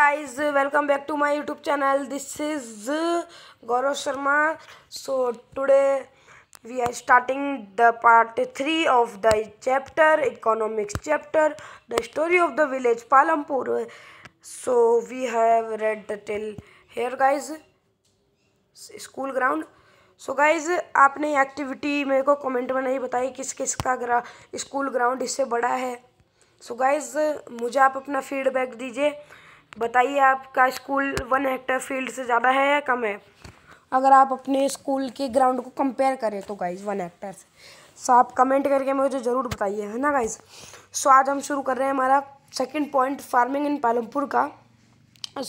Guys welcome back to my YouTube channel this is Gaurav Sharma so today we are starting the part three of the chapter economics chapter the story of the village Palampur so we have read the till here guys school ground so guys आपने activity मेरे को comment में नहीं बताई किस किस का school ground इससे बड़ा है सो so गाइस मुझे आप अपना फीडबैक दीजिए बताइए आपका स्कूल वन हेक्टर फील्ड से ज़्यादा है या कम है अगर आप अपने स्कूल के ग्राउंड को कंपेयर करें तो गाइज वन हेक्टर से सो आप कमेंट करके मुझे ज़रूर बताइए है ना गाइज सो आज हम शुरू कर रहे हैं हमारा second point farming in Palampur का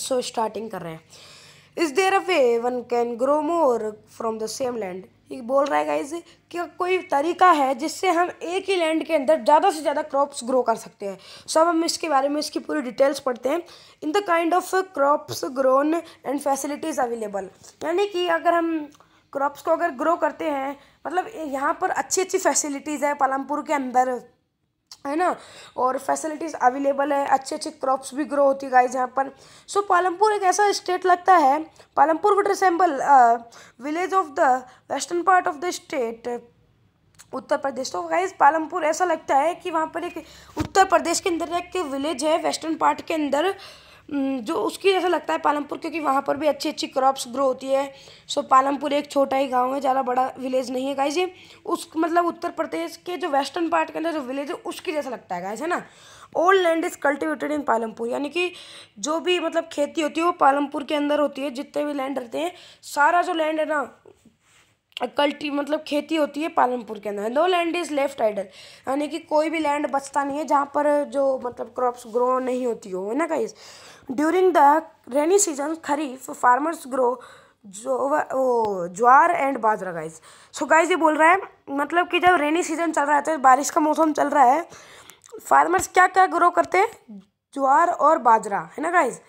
सो स्टार्टिंग कर रहे हैं is there a way one can grow more from the same land बोल रहा है गाइज कि कोई तरीका है जिससे हम एक ही लैंड के अंदर ज़्यादा से ज़्यादा क्रॉप्स ग्रो कर सकते हैं सब हम इसके बारे में इसकी पूरी डिटेल्स पढ़ते हैं in the kind of crops grown and facilities available यानी कि अगर हम क्रॉप्स को अगर ग्रो करते हैं मतलब यहाँ पर अच्छी अच्छी फैसिलिटीज़ है पालमपुर के अंदर है ना और फैसिलिटीज़ अवेलेबल है अच्छे अच्छे क्रॉप्स भी ग्रो होती है गाइज यहाँ पर सो so, पालमपुर एक ऐसा स्टेट लगता है Palampur would resemble village of the western part of the state Uttar Pradesh तो गाइज पालमपुर ऐसा लगता है कि वहाँ पर एक उत्तर प्रदेश के अंदर एक विलेज है वेस्टर्न पार्ट के अंदर हम्म, जो उसकी ऐसा लगता है पालमपुर क्योंकि वहाँ पर भी अच्छी अच्छी क्रॉप्स ग्रो होती है सो पालमपुर एक छोटा ही गांव है ज़्यादा बड़ा विलेज नहीं है गाइजी उस मतलब उत्तर प्रदेश के जो वेस्टर्न पार्ट के अंदर जो विलेज है उसकी जैसा लगता है गाइज है ना old land is cultivated in Palampur यानी कि जो भी मतलब खेती होती है वो पालमपुर के अंदर होती है जितने भी लैंड रहते हैं सारा जो लैंड है ना कल्टी मतलब खेती होती है पालमपुर के अंदर no land is left idle यानी कि कोई भी लैंड बचता नहीं है जहाँ पर जो मतलब क्रॉप्स ग्रो नहीं होती हो है ना कहीं during the rainy season kharif farmers grow जो वो jowar and bajra guys so guys ये बोल रहा है मतलब कि जब रेनी सीजन चल रहा है तो बारिश का मौसम चल रहा है फार्मर्स क्या क्या ग्रो करते हैं ज्वार और बाजरा है ना गाइस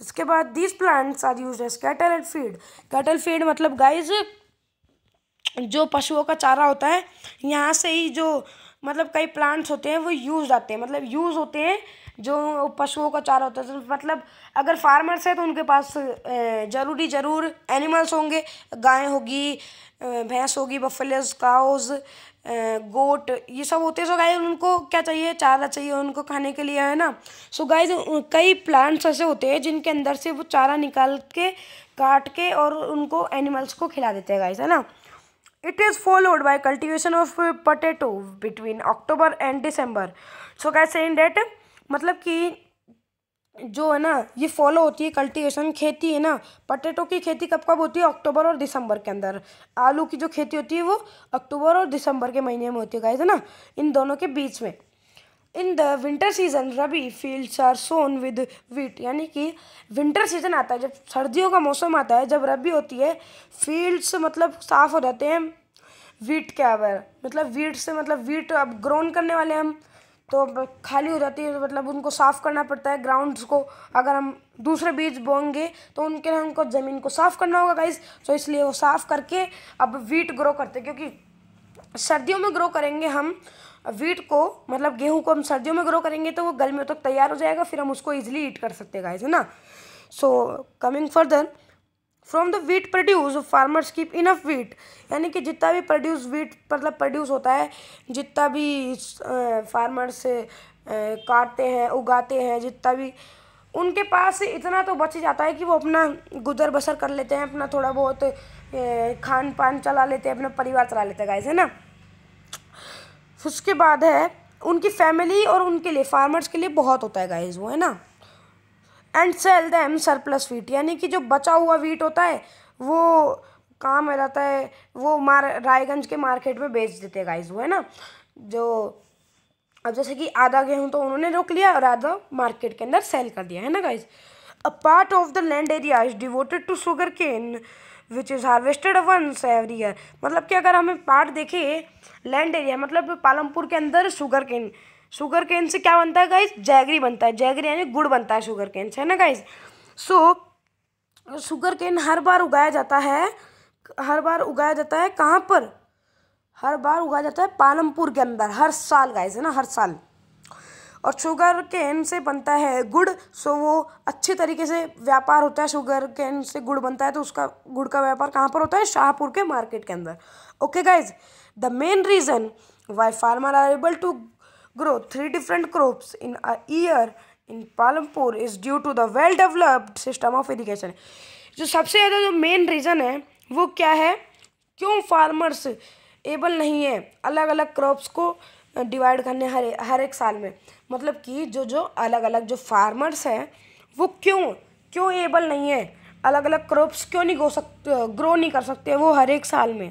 इसके बाद these plants are use cattle and feed cattle feed मतलब गाइस जो पशुओं का चारा होता है यहाँ से ही जो मतलब कई प्लांट्स होते हैं वो यूज आते हैं मतलब यूज़ होते हैं जो पशुओं का चारा होता है तो मतलब अगर फार्मर्स हैं तो उनके पास ज़रूरी ज़रूर एनिमल्स होंगे गाय होगी भैंस होगी बफेलस काउज गोट ये सब होते हैं सो गाय उनको क्या चाहिए चारा चाहिए उनको खाने के लिए है ना सो गाय कई प्लांट्स ऐसे होते हैं जिनके अंदर से वो चारा निकाल के काट के और उनको एनिमल्स को खिला देते हैं गाय है ना it is followed by cultivation of potato between October and December so कैसे इन डेट मतलब कि जो है ना ये फॉलो होती है कल्टिवेशन खेती है ना पटेटो की खेती कब कब होती है अक्टूबर और दिसंबर के अंदर आलू की जो खेती होती है वो अक्टूबर और दिसंबर के महीने में होती है गाइस है ना इन दोनों के बीच में in the winter season rabi fields are sown with wheat यानी कि विंटर सीज़न आता है जब सर्दियों का मौसम आता है जब रबी होती है फील्ड्स मतलब साफ़ हो जाते हैं वीट के अवर मतलब वीट से मतलब वीट अब ग्रोन करने वाले हम तो खाली हो जाती है मतलब उनको साफ़ करना पड़ता है ग्राउंड्स को अगर हम दूसरे बीज बोएंगे तो उनके लिए हमको ज़मीन को साफ़ करना होगा गाइस तो इसलिए वो साफ़ करके अब वीट ग्रो करते क्योंकि सर्दियों में ग्रो करेंगे हम वीट को मतलब गेहूँ को हम सर्दियों में ग्रो करेंगे तो वो गर्मियों तक तैयार हो जाएगा फिर हम उसको ईजिली ईट कर सकते हैं गाइज है ना so coming further from the wheat produce farmers keep enough wheat यानी कि जितना भी प्रोड्यूस वीट मतलब प्रोड्यूस होता है जितना भी फार्मर्स काटते हैं उगाते हैं जितना भी उनके पास इतना तो बच जाता है कि वो अपना गुजर बसर कर लेते हैं अपना थोड़ा बहुत खान पान चला लेते हैं अपना परिवार चला लेते हैं गाइस है ना उसके बाद है उनकी फैमिली और उनके लिए फार्मर्स के लिए बहुत होता है गाइज वो है ना and sell them surplus wheat यानी कि जो बचा हुआ वीट होता है वो काम में रहता है वो मार रायगंज के मार्केट में बेच देते हैं गाइज वो है ना जो अब जैसे कि आधा गेहूँ तो उन्होंने रोक लिया और आधा मार्केट के अंदर सेल कर दिया है ना guys a part of the land area is devoted to sugar cane which is harvested once every year मतलब कि अगर हमें पार्ट देखे लैंड एरिया मतलब पालमपुर के अंदर शुगर केन शुगर केन से क्या बनता है गाइस जैगरी बनता है जैगरी यानी गुड़ बनता है शुगर केन से है ना गाइस सो शुगर केन हर बार उगाया जाता है हर बार उगाया जाता है कहाँ पर हर बार उगाया जाता है पालमपुर के अंदर हर साल गाइस है ना हर साल और शुगर केन से बनता है गुड़ सो वो अच्छे तरीके से व्यापार होता है शुगर केन से गुड़ बनता है तो उसका गुड़ का व्यापार कहाँ पर होता है शाहपुर के मार्केट के अंदर okay guys the main reason why farmer are able to grow three different crops in a year in Palampur is due to the well developed system of education जो सबसे ज़्यादा जो मेन रीज़न है वो क्या है क्यों फार्मर्स एबल नहीं है अलग अलग क्रॉप्स को डिवाइड करने हर हर एक साल में मतलब कि जो जो अलग अलग जो फार्मर्स हैं वो क्यों क्यों एबल नहीं है अलग अलग क्रॉप्स क्यों नहीं गो सकते ग्रो नहीं कर सकते वो हर एक साल में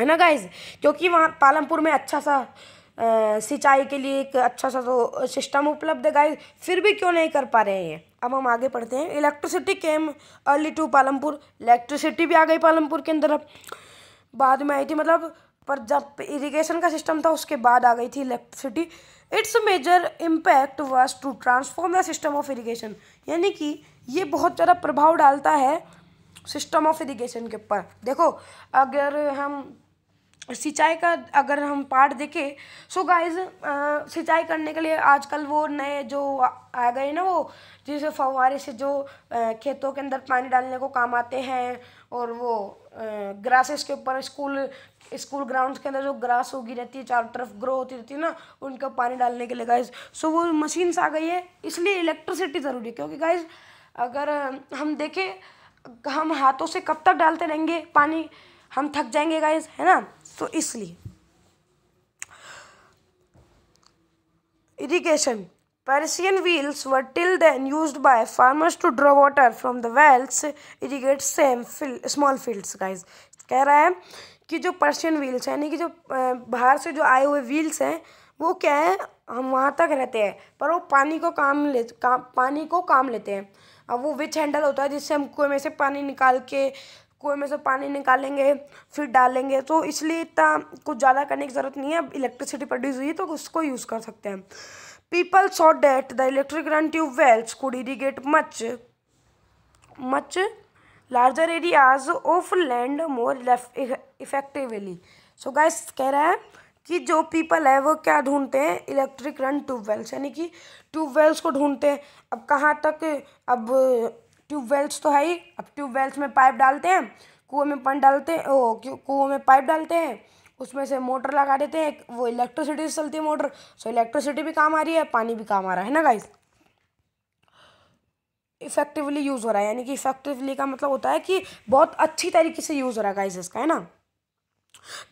है ना गाइज क्योंकि वहाँ पालमपुर में अच्छा सा सिंचाई के लिए एक अच्छा सा तो सिस्टम उपलब्ध है गाइज फिर भी क्यों नहीं कर पा रहे हैं अब हम आगे पढ़ते हैं electricity came early to Palampur electricity भी आ गई पालमपुर के अंदर अब बाद में आई थी मतलब पर जब इरिगेशन का सिस्टम था उसके बाद आ गई थी electricity its major impact was to transform the system of irrigation यानी कि ये बहुत ज़्यादा प्रभाव डालता है सिस्टम ऑफ इरिगेशन के ऊपर देखो अगर हम सिंचाई का अगर हम पार्ट देखें सो गाइज सिंचाई करने के लिए आजकल वो नए जो आ गए ना वो जैसे फवारे से जो आ, खेतों के अंदर पानी डालने को काम आते हैं और वो ग्रासेस के ऊपर स्कूल स्कूल ग्राउंड्स के अंदर जो ग्रास होगी रहती है चारों तरफ ग्रो होती रहती है ना उनका पानी डालने के लिए गाइज सो वो मशीन्स आ गई है इसलिए इलेक्ट्रिसिटी ज़रूरी है क्योंकि गाइज अगर हम देखें हम हाथों से कब तक डालते रहेंगे पानी हम थक जाएंगे गाइज है ना तो इसलिए irrigation Persian wheels were till then use by farmers to draw water from the wells irrigate same field small fields guys कह रहा है कि जो पर्शियन व्हील्स हैं यानी कि जो बाहर से जो आए हुए व्हील्स हैं वो क्या है हम वहाँ तक रहते हैं पर वो पानी को काम ले काम पानी को काम लेते हैं अब वो विच हैंडल होता है जिससे हम कुएं में से पानी निकाल के कुएं में से पानी निकालेंगे फिर डालेंगे तो इसलिए इतना कुछ ज़्यादा करने की ज़रूरत नहीं है अब इलेक्ट्रिसिटी प्रोड्यूस हुई तो उसको यूज़ कर सकते हैं people saw that the electric run tube wells could irrigate much much larger areas of land more effectively so guys कह रहा है कि जो पीपल है वो क्या ढूंढते हैं इलेक्ट्रिक रन ट्यूबवेल्स यानी कि ट्यूबवेल्स को ढूंढते हैं अब कहाँ तक अब ट्यूबवेल्स तो है ही अब ट्यूबवेल्स में पाइप डालते हैं कुएं में पन डालते हैं ओ कुएं में पाइप डालते हैं उसमें से मोटर लगा देते हैं वो इलेक्ट्रिसिटी से चलती है मोटर सो इलेक्ट्रिसिटी भी काम आ रही है पानी भी काम आ रहा है ना गाइस इफेक्टिवली यूज़ हो रहा है यानी कि इफेक्टिवली का मतलब होता है कि बहुत अच्छी तरीके से यूज़ हो रहा है गाइस इसका है ना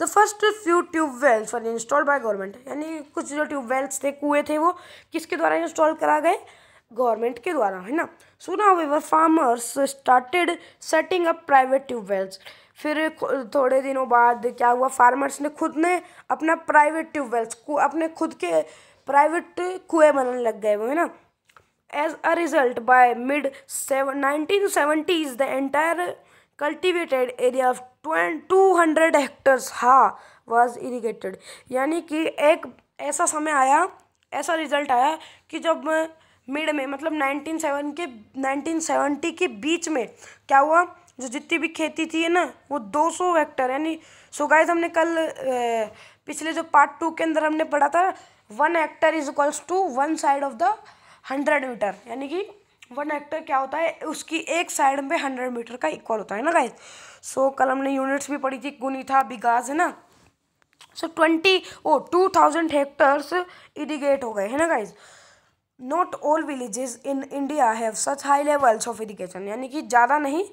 the first few tubewells were install by government यानी कुछ जो ट्यूबवेल्स थे कुएँ थे वो किसके द्वारा इंस्टॉल करा गए गवर्नमेंट के द्वारा है ना सुना ना however farmers started setting up private tubewells फिर थोड़े दिनों बाद क्या हुआ फार्मर्स ने खुद ने अपना प्राइवेट ट्यूबवेल्स अपने खुद के प्राइवेट कुएं बनाने लग गए वो है ना as a result by mid nineteen seventies the entire cultivated area of two hundred hectares ha was irrigated यानी कि एक ऐसा समय आया ऐसा रिजल्ट आया कि जब मिड में मतलब नाइनटीन सेवन के नाइनटीन सेवेंटी के बीच में क्या हुआ जो जितनी भी खेती थी ना वो दो सौ हेक्टर यानी सो गाइज हमने कल ए, पिछले जो पार्ट टू के अंदर हमने पढ़ा था one hectare is equals to one side of the hundred meter यानी कि वन हेक्टर क्या होता है उसकी एक साइड में हंड्रेड मीटर का इक्वल होता है ना गाइज सो कल हमने यूनिट्स भी पढ़ी थी गुनीथा बिगाज है ना so twenty o two thousand hectares irrigate हो गए है ना guys not all villages in India have such high levels of irrigation यानी कि ज़्यादा नहीं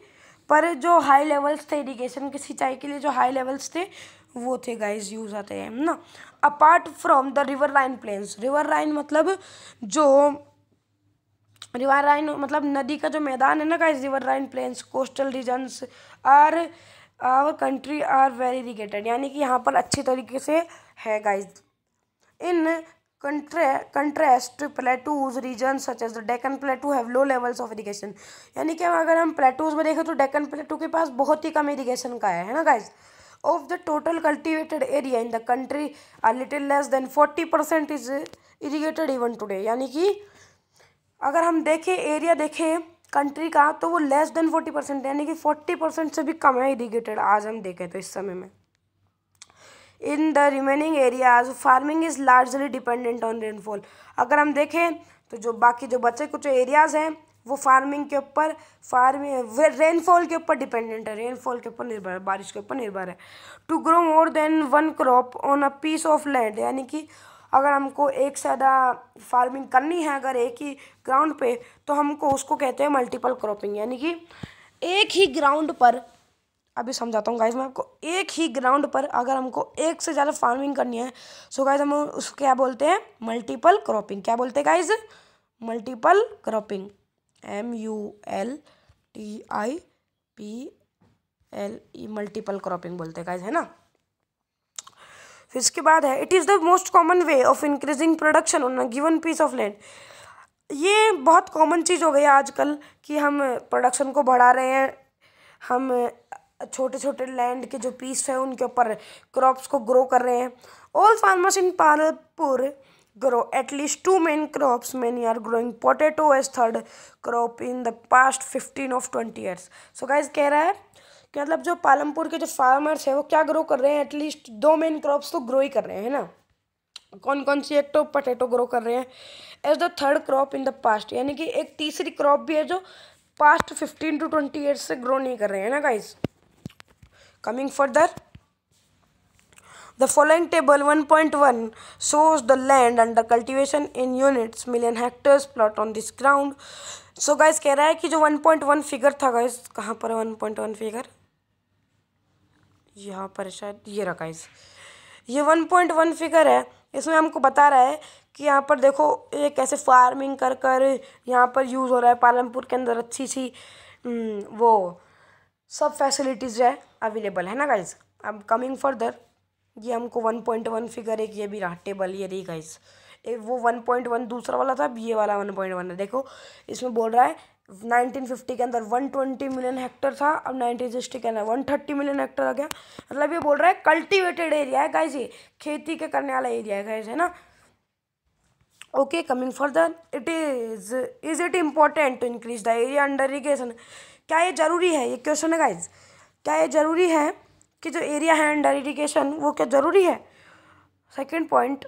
पर जो हाई लेवल्स थे इरीगेशन की सिंचाई के लिए जो हाई लेवल्स थे वो थे गाइज यूज आते हैं ना apart from the river line plains river line मतलब जो रिवर राइन मतलब नदी का जो मैदान है ना guys riverine plains coastal regions are our country are very irrigated यानी कि यहाँ पर अच्छे तरीके से है guys in contra contrast plateaus region such as the Deccan plateau have low levels of irrigation यानी कि अगर हम प्लेटूज में देखें तो डेकन प्लेटू के पास बहुत ही कम इरीगेशन का है है ना guys of the total cultivated area in the country are little less than forty percent is irrigated even today यानी कि अगर हम देखें एरिया देखें कंट्री का तो वो लेस देन फोर्टी परसेंट यानी कि फोर्टी परसेंट से भी कम है इरीगेटेड आज हम देखें तो इस समय में in the remaining areas farming is largely dependent on rainfall अगर हम देखें तो जो बाकी जो बचे कुछ एरियाज़ हैं वो फार्मिंग के ऊपर फार्मिंग रेनफॉल के ऊपर डिपेंडेंट है रेनफॉल के ऊपर निर्भर है बारिश के ऊपर निर्भर है to grow more than one crop on a piece of land यानी कि अगर हमको एक से ज़्यादा फार्मिंग करनी है अगर एक ही ग्राउंड पे तो हमको उसको कहते हैं मल्टीपल क्रॉपिंग यानी कि एक ही ग्राउंड पर अभी समझाता हूँ गाइज मैं आपको एक ही ग्राउंड पर अगर हमको एक से ज़्यादा फार्मिंग करनी है सो गाइज हम उसको क्या बोलते हैं मल्टीपल क्रॉपिंग क्या बोलते हैं guys multiple cropping M U L T I P L E multiple cropping बोलते हैं गाइज है ना फिर इसके बाद है it is the most common way of increasing production on a given piece of land ये बहुत कॉमन चीज़ हो गई है आजकल कि हम प्रोडक्शन को बढ़ा रहे हैं हम छोटे छोटे लैंड के जो पीस हैं उनके ऊपर क्रॉप्स को ग्रो कर रहे हैं all farmers in Palampur grow at least two main crops man you are growing potato as third crop in the past fifteen of twenty years so guys कह रहा है कि मतलब जो पालमपुर के जो फार्मर्स हैं वो क्या ग्रो कर रहे हैं एटलीस्ट दो मेन क्रॉप्स तो ग्रो ही कर रहे हैं ना कौन कौन सी एक तो पटेटो ग्रो कर रहे हैं as the third crop in the past यानी कि एक तीसरी क्रॉप भी है जो past fifteen to twenty years से ग्रो नहीं कर रहे हैं ना guys coming further table one point one shows the land under cultivation in units million hectares plot on this ground so guys कह रहा है कि जो वन पॉइंट वन फिगर था गाइज कहाँ पर है वन फिगर यहाँ पर शायद ये रखा है ये वन पॉइंट वन फिगर है इसमें हमको बता रहा है कि यहाँ पर देखो ये कैसे फार्मिंग कर कर यहाँ पर यूज़ हो रहा है पालमपुर के अंदर अच्छी सी वो सब फैसिलिटीज़ जो है अवेलेबल है ना गाइज अब कमिंग फर्दर ये हमको वन पॉइंट वन फिगर एक ये भी रहा टेबल ये रही गाइज एक वो वन पॉइंट वन दूसरा वाला था अब ये वाला वन पॉइंट वन है देखो इसमें बोल रहा है 1950 के अंदर 120 मिलियन हेक्टर था अब 1960 के अंदर 130 मिलियन हेक्टर आ गया मतलब ये बोल रहा है कल्टीवेटेड एरिया है गाइज ये खेती के करने वाला एरिया है गाइज है ना okay coming further it is is it important to increase the area under irrigation क्या ये ज़रूरी है ये क्वेश्चन है गाइज क्या ये ज़रूरी है कि जो एरिया है अंडर इरीगेशन वो क्या ज़रूरी है second point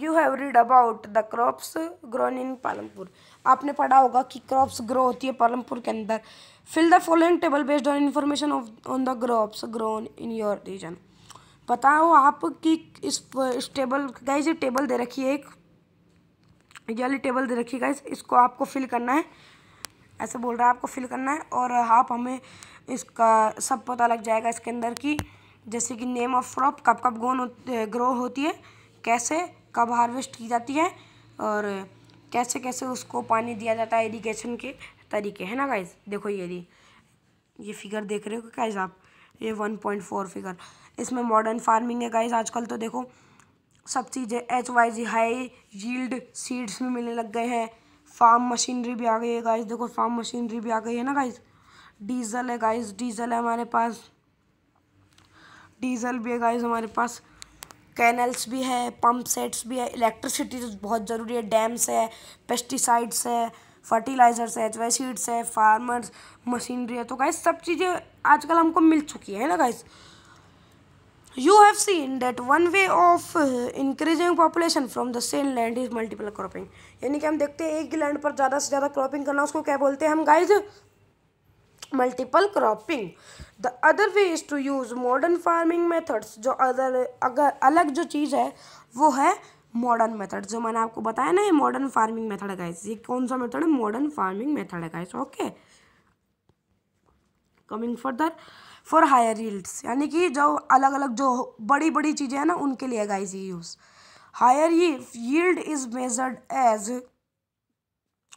you have read about the crops grown in Palampur आपने पढ़ा होगा कि क्रॉप्स ग्रो होती है पालमपुर के अंदर fill the following table based on information on the crops grown in your region बताओ आप कि इस इस टेबल गाइज ये टेबल दे रखी है एक ये वाली टेबल दे रखी है इसको आपको फिल करना है ऐसे बोल रहा है आपको फिल करना है और आप हमें इसका सब पता लग जाएगा इसके अंदर कि जैसे कि नेम ऑफ क्रॉप कब कब ग्रो होती है कैसे कब हार्वेस्ट की जाती है और कैसे कैसे उसको पानी दिया जाता है इरीगेशन के तरीके है ना गाइज देखो ये दी ये फिगर देख रहे हो गाइज आप ये वन पॉइंट फोर फिगर इसमें मॉडर्न फार्मिंग है गाइज आजकल तो देखो सब चीज़ें H Y G high yield seeds भी मिलने लग गए हैं फार्म मशीनरी भी आ गई है गाइज देखो फार्म मशीनरी भी आ गई है ना गाइज डीजल है गाइज डीजल है हमारे पास डीजल भी है गाइज हमारे पास कैनल्स भी है पंप सेट्स भी है इलेक्ट्रिसिटी तो बहुत ज़रूरी है डैम्स है पेस्टिसाइड्स है फर्टिलाइजर्स है एच सीड्स है फार्मर्स मशीनरी है तो गाइस तो सब चीज़ें आजकल हमको मिल चुकी है ना guys you have seen that one way of increasing population from the same land is multiple cropping यानी कि हम देखते हैं एक ही लैंड पर ज़्यादा से ज़्यादा क्रॉपिंग करना उसको क्या बोलते हैं हम guys multiple cropping the other way is to use modern farming methods जो अदर अगर अलग जो चीज़ है वो है मॉडर्न मेथड जो मैंने आपको बताया ना ये मॉडर्न फार्मिंग मेथड है गाइस ये कौन सा मेथड है मॉडर्न फार्मिंग मेथड है guys okay coming further for higher yields यानी कि जो अलग अलग जो बड़ी बड़ी चीज़ें हैं ना उनके लिए गाइस ये use higher yield is measured as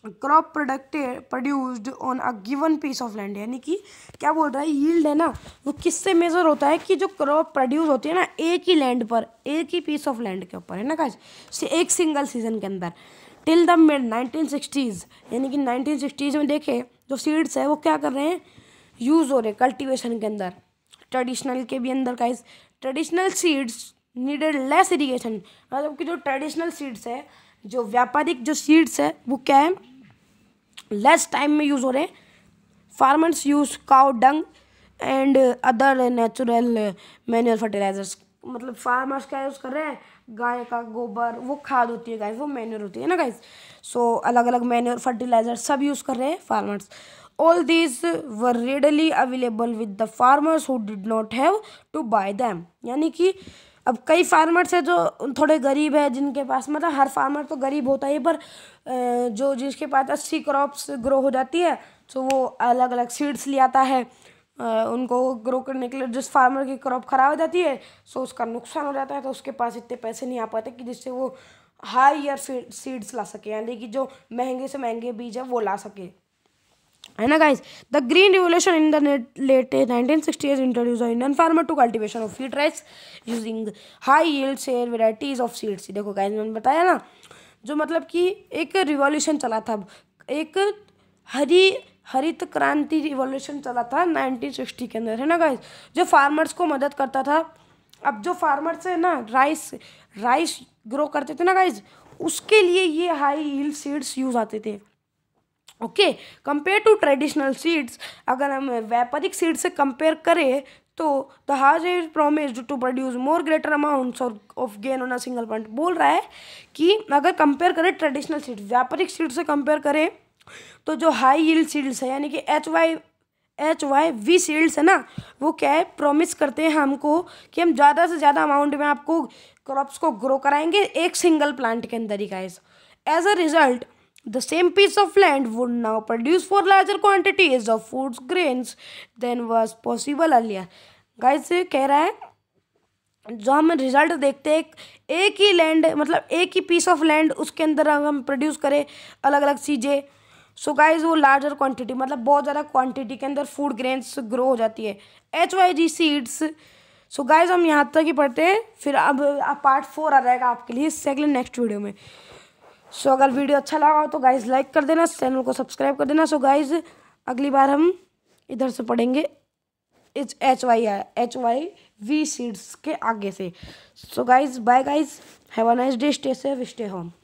crop product produced on a given piece of land यानी कि क्या बोल रहा है यील्ड है ना वो किससे मेज़र होता है कि जो क्रॉप प्रोड्यूस होती है ना एक ही लैंड पर एक ही पीस ऑफ लैंड के ऊपर है ना कहा से एक सिंगल सीजन के अंदर till the mid nineteen sixties यानी कि नाइनटीन सिक्सटीज़ में देखे जो सीड्स है वो क्या कर रहे हैं यूज़ हो रहे हैं कल्टिवेशन के अंदर ट्रेडिशनल के भी अंदर इस traditional seeds needed less irrigation मतलब कि जो ट्रेडिशनल सीड्स है जो व्यापारिक जो सीड्स है वो क्या है लेस टाइम में यूज़ हो रहे हैं farmers use cow dung and other natural manual fertilisers मतलब फार्मर्स क्या यूज़ कर रहे हैं गाय का गोबर वो खाद होती है गाय वो मैन्योर होती है ना गाइस सो so, अलग अलग मैनुअल फर्टिलाइजर सब यूज़ कर रहे हैं farmers all this was readily available with the farmers who did not have to buy them यानी कि अब कई फार्मर्स हैं जो थोड़े गरीब हैं जिनके पास मतलब हर फार्मर तो गरीब होता ही पर जो जिसके पास अच्छी क्रॉप्स ग्रो हो जाती है तो वो अलग अलग सीड्स ले आता है उनको ग्रो करने के लिए जिस फार्मर की क्रॉप ख़राब हो जाती है सो तो उसका नुकसान हो जाता है तो उसके पास इतने पैसे नहीं आ पाते कि जिससे वो हाई ईयर सीड्स ला सके यानी कि जो महंगे से महंगे बीज है वो ला सके है ना guys the green revolution in the late nineteen introduce Indian farmer to cultivation of feed rice using high yield share varieties of seeds देखो गाइज मैंने बताया ना जो मतलब कि एक रिवोल्यूशन चला था एक हरी हरित क्रांति रिवोल्यूशन चला था 1960 के अंदर है ना गाइज जो फार्मर्स को मदद करता था अब जो फार्मर्स है ना राइस राइस ग्रो करते थे ना गाइज उसके लिए ये हाई हील सीड्स यूज आते थे okay compare to traditional seeds अगर हम व्यापारिक सीड से कंपेयर करें तो the has is promised to produce more greater amounts of grain on a single point बोल रहा है कि अगर कंपेयर करें ट्रेडिशनल सीड व्यापारिक सीड से कंपेयर करें तो जो हाई यील्ड सीड्स है यानी कि H Y H Y V seeds है ना वो क्या है प्रोमिस करते हैं हमको कि हम ज़्यादा से ज़्यादा अमाउंट में आपको क्रॉप्स को ग्रो कराएंगे एक सिंगल प्लांट के अंदर ही guys as a result The same piece of land would now produce for larger quantities of foods grains than was possible earlier. Guys कह रहा है जो हम रिजल्ट देखते हैं एक ही लैंड मतलब एक ही पीस ऑफ लैंड उसके अंदर हम प्रोड्यूस करें अलग अलग चीज़ें सो गाइज वो लार्जर क्वांटिटी मतलब बहुत ज़्यादा क्वांटिटी के अंदर फूड ग्रेन्स ग्रो हो जाती है H Y G seeds so guys हम यहाँ तक ही पढ़ते हैं फिर अब पार्ट फोर आ जाएगा आपके लिए अगले नेक्स्ट वीडियो में सो अगर वीडियो अच्छा लगा हो तो गाइज लाइक कर देना चैनल को सब्सक्राइब कर देना सो गाइज अगली बार हम इधर से पढ़ेंगे इस H Y H Y V seeds के आगे से so guys bye guys have a nice day stay safe stay home